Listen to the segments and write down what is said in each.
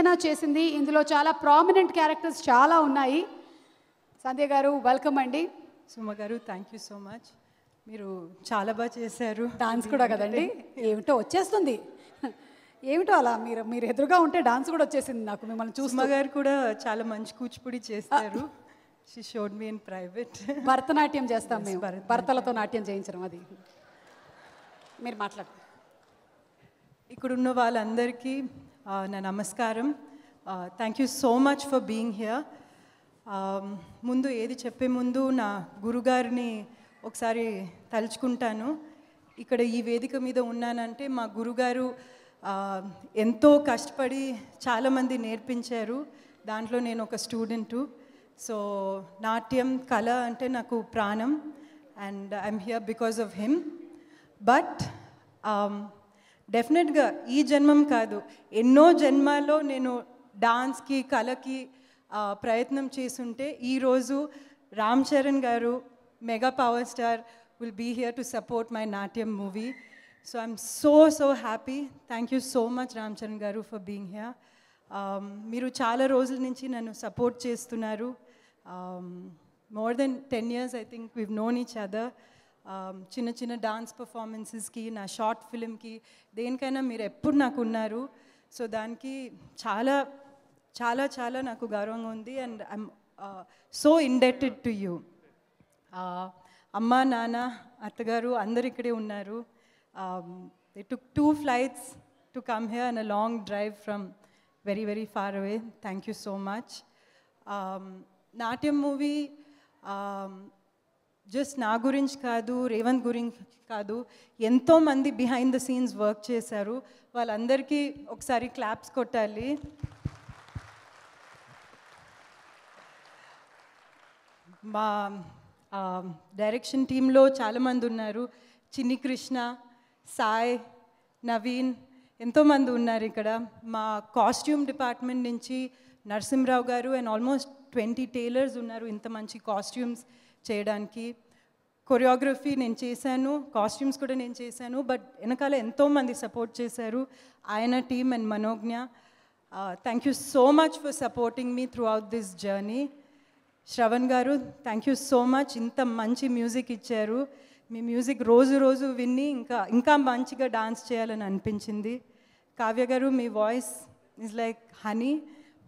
సంధ్యన చేసింది ఇందులో చాలా ప్రామినెంట్ క్యారెక్టర్స్ చాలా ఉన్నాయి సంధ్య గారు వెల్కమ్ అండి సుమ గారు థ్యాంక్ యూ సో మచ్ మీరు చాలా బాగా చేశారు డాన్స్ కూడా కదండి ఏమిటో వచ్చేస్తుంది ఏమిటో అలా మీరు మీరు ఎదురుగా ఉంటే డాన్స్ కూడా వచ్చేసింది నాకు మిమ్మల్ని చూసుమ గారు కూడా చాలా మంచి కూచిపూడి చేస్తారు she showed me in private Bharatanatyam చేస్తాం మేము భర్తలతో నాట్యం చేయించడం అది మీరు మాట్లాడండి ఇక్కడున్న వాళ్ళందరికీ నా నమస్కారం thank you so much for being here ముందు ఏది చెప్పే ముందు నా గురుగారిని ఒకసారి తలుచుకుంటాను ఇక్కడ ఈ వేదిక మీద ఉన్నానంటే మా గురుగారు ఎంతో కష్టపడి చాలామంది నేర్పించారు దాంట్లో నేను ఒక స్టూడెంటు సో నాట్యం కళ అంటే నాకు ప్రాణం and I'm here because of him but డెఫినెట్గా ఈ జన్మం కాదు ఎన్నో జన్మాల్లో నేను డాన్స్కి కళకి ప్రయత్నం చేస్తుంటే ఈరోజు Ram Charan garu mega power star will be here to support my Natyam movie so I'm so so happy thank you so much Ram Charan garu for being here మీరు చాలా రోజుల నుంచి నన్ను సపోర్ట్ చేస్తున్నారు more than ten years I think we known each other Um, చిన్న చిన్న dance పర్ఫార్మెన్సెస్కి నా short ఫిలింకి దేనికైనా మీరు ఎప్పుడు నాకు ఉన్నారు సో దానికి చాలా చాలా చాలా నాకు గౌరవంగా ఉంది and I'm so indebted to you అమ్మ నాన్న అత్తగారు అందరు ఇక్కడే ఉన్నారు they took two flights to come here and a long drive from very very far away thank you so much Natyam movie just నా గురించి కాదు రేవంత్ గురించి కాదు ఎంతోమంది బిహైండ్ ద సీన్స్ వర్క్ చేశారు వాళ్ళందరికీ ఒకసారి క్లాప్స్ కొట్టాలి మా డైరెక్షన్ టీంలో చాలామంది ఉన్నారు చిన్ని కృష్ణ సాయ్ నవీన్ ఎంతోమంది ఉన్నారు ఇక్కడ మా కాస్ట్యూమ్ డిపార్ట్మెంట్ నుంచి నరసింహరావు గారు అండ్ ఆల్మోస్ట్ ట్వంటీ టైలర్స్ ఉన్నారు ఇంత మంచి కాస్ట్యూమ్స్ చేయడానికి కొరియోగ్రఫీ నేను చేశాను కాస్ట్యూమ్స్ కూడా నేను చేశాను బట్ వెనకాల ఎంతోమంది సపోర్ట్ చేశారు ఆయన team and Manogna thank you so much for supporting me throughout this journey Shravan garu thank you so much ఇంత మంచి మ్యూజిక్ ఇచ్చారు మీ మ్యూజిక్ రోజు రోజు విని ఇంకా ఇంకా మంచిగా డాన్స్ చేయాలని అనిపించింది కావ్య గారు మీ voice is like honey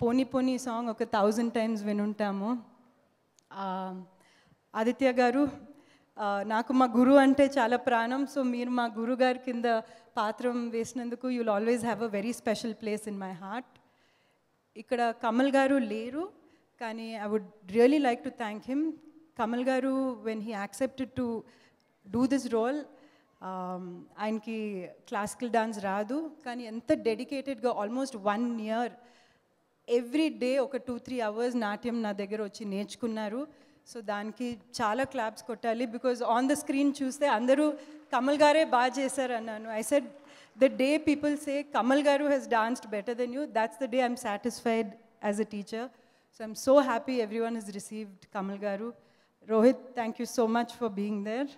Poni Poni song ఒక థౌజండ్ టైమ్స్ వినుంటాము ఆదిత్య గారు నాకు మా గురువు అంటే చాలా ప్రాణం సో మీరు మా గురువు గారి కింద పాత్రం వేసినందుకు you'll always have a very special place in my heart ఇక్కడ కమల్ గారు లేరు కానీ I would really like to thank him Kamal garu when he accepted to do this role ఆయనకి క్లాసికల్ డాన్స్ రాదు కానీ ఎంత డెడికేటెడ్గా almost one year every day ఒక two three hours Natyam నా దగ్గర వచ్చి నేర్చుకున్నారు సో దానికి చాలా క్లాప్స్ కొట్టాలి బికాజ్ ఆన్ ద స్క్రీన్ చూస్తే అందరూ కమల్ గారే బాగా చేశారు అన్నాను I said the day people say Kamal garu he's danced better than you that's the day I'm satisfied as a teacher so I'm so happy everyone is received Kamal garu Rohit thank you so much for being there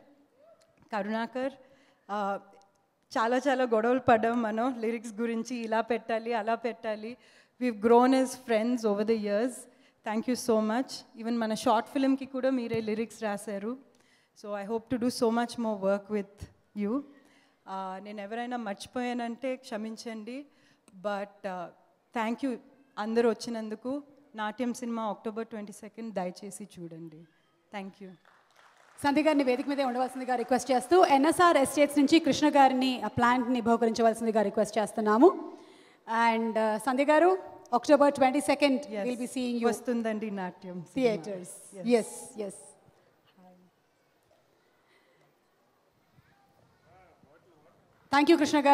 Karunakar చాలా చాలా గొడవలు పడ్డాం మనం lyrics గురించి ఇలా పెట్టాలి అలా పెట్టాలి we grown as friends over the years thank you so much even మన షార్ట్ ఫిల్మ్కి కూడా మీరే లిరిక్స్ రాశారు so I hope to do so much more work with you నేను ఎవరైనా మర్చిపోయానంటే క్షమించండి బట్ థ్యాంక్ యూ అందరు వచ్చినందుకు నాట్యం సినిమా అక్టోబర్ ట్వంటీ సెకండ్ దయచేసి చూడండి థ్యాంక్ యూ సంధి గారిని వేదిక మీదే ఉండవలసిందిగా రిక్వెస్ట్ చేస్తూ ఎన్ఎస్ఆర్ ఎస్టేట్స్ నుంచి కృష్ణ గారిని ఆ ప్లాంట్ని బహుకరించవలసిందిగా రిక్వెస్ట్ చేస్తున్నాము అండ్ uh, సంధి గారు October 22nd, yes. we'll be seeing you. Vastundandi Natyam. Theatres. Yes, yes. yes. Thank you, Krishna.